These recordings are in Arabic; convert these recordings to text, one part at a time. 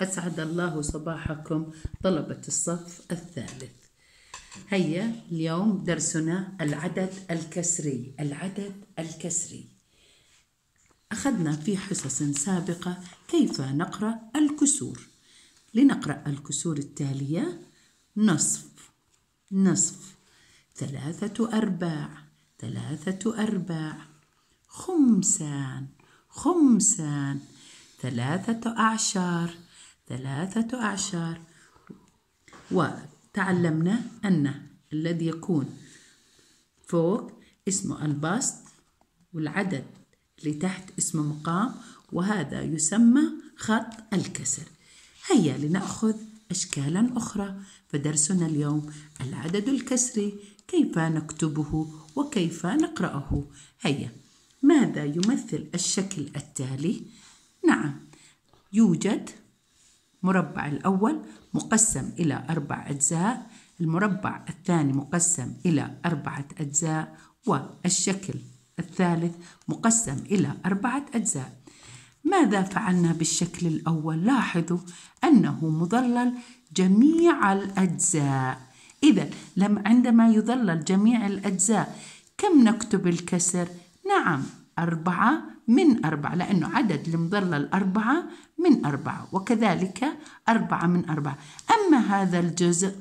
أسعد الله صباحكم طلبة الصف الثالث هيا اليوم درسنا العدد الكسري العدد الكسري أخذنا في حصص سابقة كيف نقرأ الكسور لنقرأ الكسور التالية نصف نصف ثلاثة أرباع ثلاثة أرباع خمسان خمسان ثلاثة أعشار ثلاثة أعشار وتعلمنا أن الذي يكون فوق اسمه البسط والعدد اللي تحت اسمه مقام وهذا يسمى خط الكسر هيا لنأخذ أشكالا أخرى فدرسنا اليوم العدد الكسري كيف نكتبه وكيف نقرأه هيا ماذا يمثل الشكل التالي؟ نعم يوجد المربع الأول مقسم إلى أربع أجزاء المربع الثاني مقسم إلى أربعة أجزاء والشكل الثالث مقسم إلى أربعة أجزاء ماذا فعلنا بالشكل الأول؟ لاحظوا أنه مظلل جميع الأجزاء إذا لم عندما يظلل جميع الأجزاء كم نكتب الكسر؟ نعم أربعة من أربعة لأنه عدد المظلة الأربعة من أربعة وكذلك أربعة من أربعة أما هذا الجزء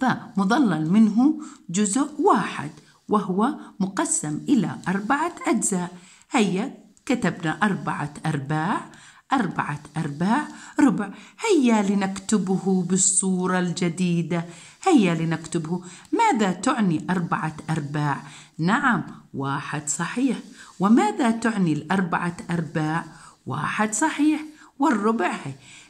فمظلل منه جزء واحد وهو مقسم إلى أربعة أجزاء هيا كتبنا أربعة أرباع أربعة أرباع ربع هيا لنكتبه بالصورة الجديدة هيا لنكتبه ماذا تعني أربعة أرباع؟ نعم واحد صحيح وماذا تعني الأربعة أرباع واحد صحيح والربع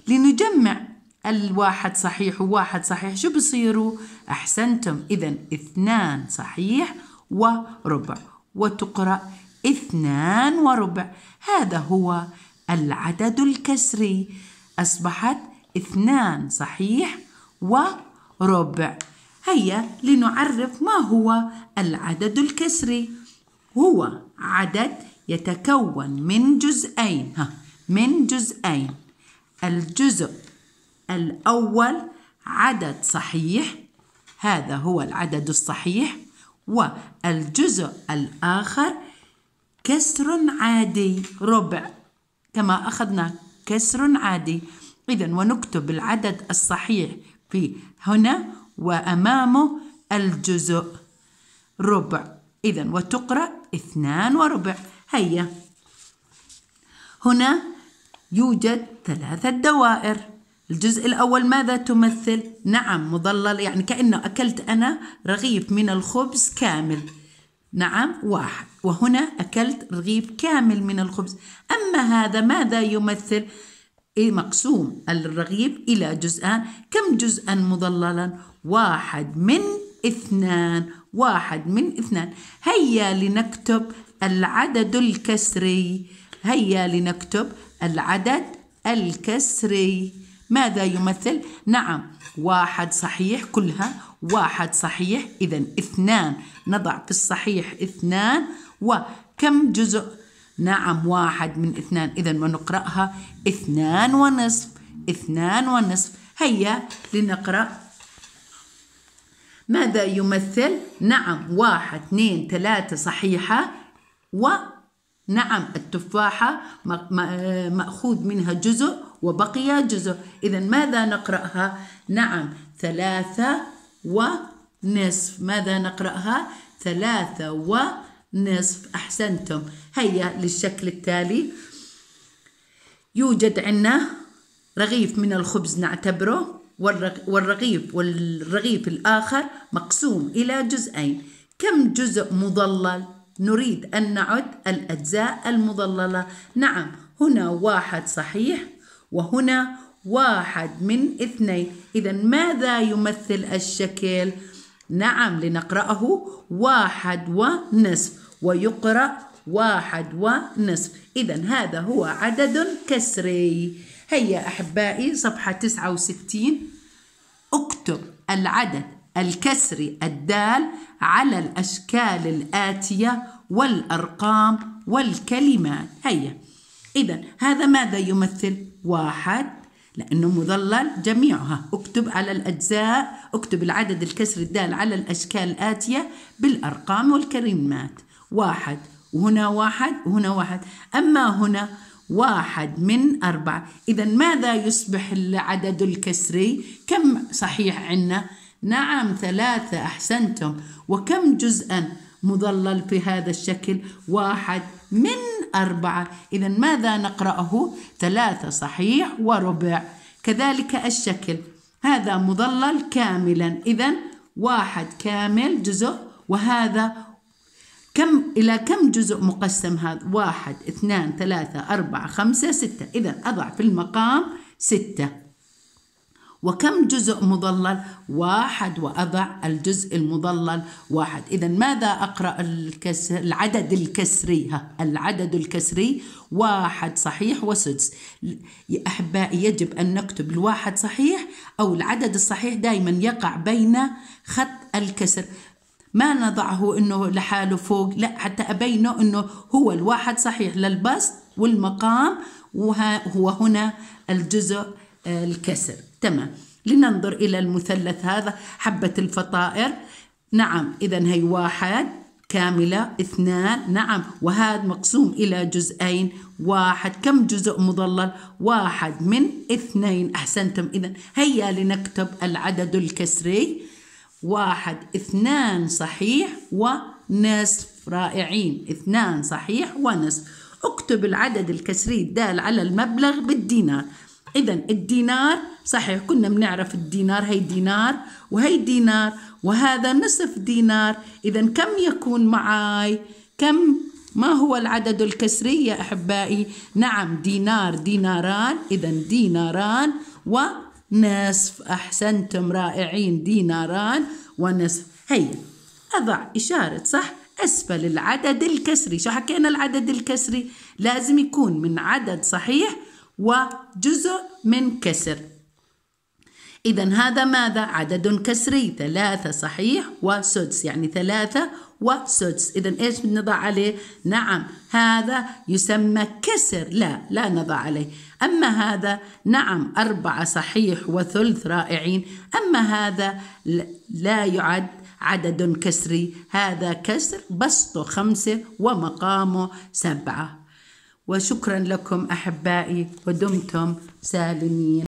لنجمع الواحد صحيح وواحد صحيح شو بصيروا أحسنتم إذا اثنان صحيح وربع وتقرأ اثنان وربع هذا هو العدد الكسري أصبحت اثنان صحيح وربع هيا لنعرف ما هو العدد الكسري هو عدد يتكون من جزئين ها من جزئين الجزء الأول عدد صحيح هذا هو العدد الصحيح والجزء الآخر كسر عادي ربع كما أخذنا كسر عادي إذا ونكتب العدد الصحيح في هنا وأمامه الجزء ربع إذا وتقرأ اثنان وربع هيا هنا يوجد ثلاثة دوائر الجزء الأول ماذا تمثل؟ نعم مضلل يعني كأنه أكلت أنا رغيف من الخبز كامل نعم واحد وهنا أكلت رغيف كامل من الخبز أما هذا ماذا يمثل؟ إيه، مقسوم الرغيف إلى جزءان كم جزءا مضللا؟ واحد من اثنان واحد من اثنان هيا لنكتب العدد الكسري هيا لنكتب العدد الكسري ماذا يمثل؟ نعم واحد صحيح كلها واحد صحيح إذا اثنان نضع في الصحيح اثنان وكم جزء؟ نعم واحد من اثنان إذا ونقرأها اثنان ونصف اثنان ونصف هيا لنقرأ ماذا يمثل؟ نعم واحد اثنين ثلاثة صحيحة ونعم التفاحة آه، مأخوذ منها جزء وبقي جزء إذا ماذا نقرأها؟ نعم ثلاثة ونصف ماذا نقرأها؟ ثلاثة ونصف أحسنتم هيا للشكل التالي يوجد عندنا رغيف من الخبز نعتبره والرغيف والرغيف الآخر مقسوم إلى جزئين كم جزء مضلل؟ نريد أن نعد الأجزاء المضللة نعم هنا واحد صحيح وهنا واحد من اثنين إذا ماذا يمثل الشكل؟ نعم لنقرأه واحد ونصف ويقرأ واحد ونصف إذا هذا هو عدد كسري هيا أحبائي صفحة 69 اكتب العدد الكسري الدال على الأشكال الآتية والأرقام والكلمات هيا إذا هذا ماذا يمثل؟ واحد لأنه مظلل جميعها اكتب على الأجزاء اكتب العدد الكسري الدال على الأشكال الآتية بالأرقام والكلمات واحد وهنا واحد وهنا واحد أما هنا واحد من أربعة إذا ماذا يصبح العدد الكسري كم صحيح عنا نعم ثلاثة أحسنتم وكم جزءا مضلل في هذا الشكل واحد من أربعة إذا ماذا نقرأه ثلاثة صحيح وربع كذلك الشكل هذا مضلل كاملا إذا واحد كامل جزء وهذا كم إلى كم جزء مقسم هذا؟ واحد اثنان ثلاثة أربعة خمسة ستة إذا أضع في المقام ستة وكم جزء مضلل؟ واحد وأضع الجزء المضلل واحد إذا ماذا أقرأ الكسر العدد الكسري ها العدد الكسري واحد صحيح وسدس يا أحبائي يجب أن نكتب الواحد صحيح أو العدد الصحيح دائما يقع بين خط الكسر ما نضعه انه لحاله فوق لا حتى ابينه انه هو الواحد صحيح للبسط والمقام وهو هنا الجزء آه، الكسر تمام لننظر الى المثلث هذا حبه الفطائر نعم اذا هي واحد كامله اثنان نعم وهذا مقسوم الى جزئين واحد كم جزء مضلل واحد من اثنين احسنتم اذا هيا لنكتب العدد الكسري واحد اثنان صحيح ونصف رائعين اثنان صحيح ونصف اكتب العدد الكسري الدال على المبلغ بالدينار إذا الدينار صحيح كنا بنعرف الدينار هي دينار وهي دينار وهذا نصف دينار إذا كم يكون معي كم ما هو العدد الكسري يا أحبائي نعم دينار ديناران إذا ديناران و نصف أحسنتم رائعين ديناران ونصف هيا أضع إشارة صح أسفل العدد الكسري شو حكينا العدد الكسري لازم يكون من عدد صحيح وجزء من كسر إذا هذا ماذا؟ عدد كسري ثلاثة صحيح وسدس يعني ثلاثة وسدس إذا إيش بنضع عليه؟ نعم هذا يسمى كسر لا لا نضع عليه أما هذا نعم أربعة صحيح وثلث رائعين أما هذا لا يعد عدد كسري هذا كسر بسطه خمسة ومقامه سبعة وشكرا لكم أحبائي ودمتم سالمين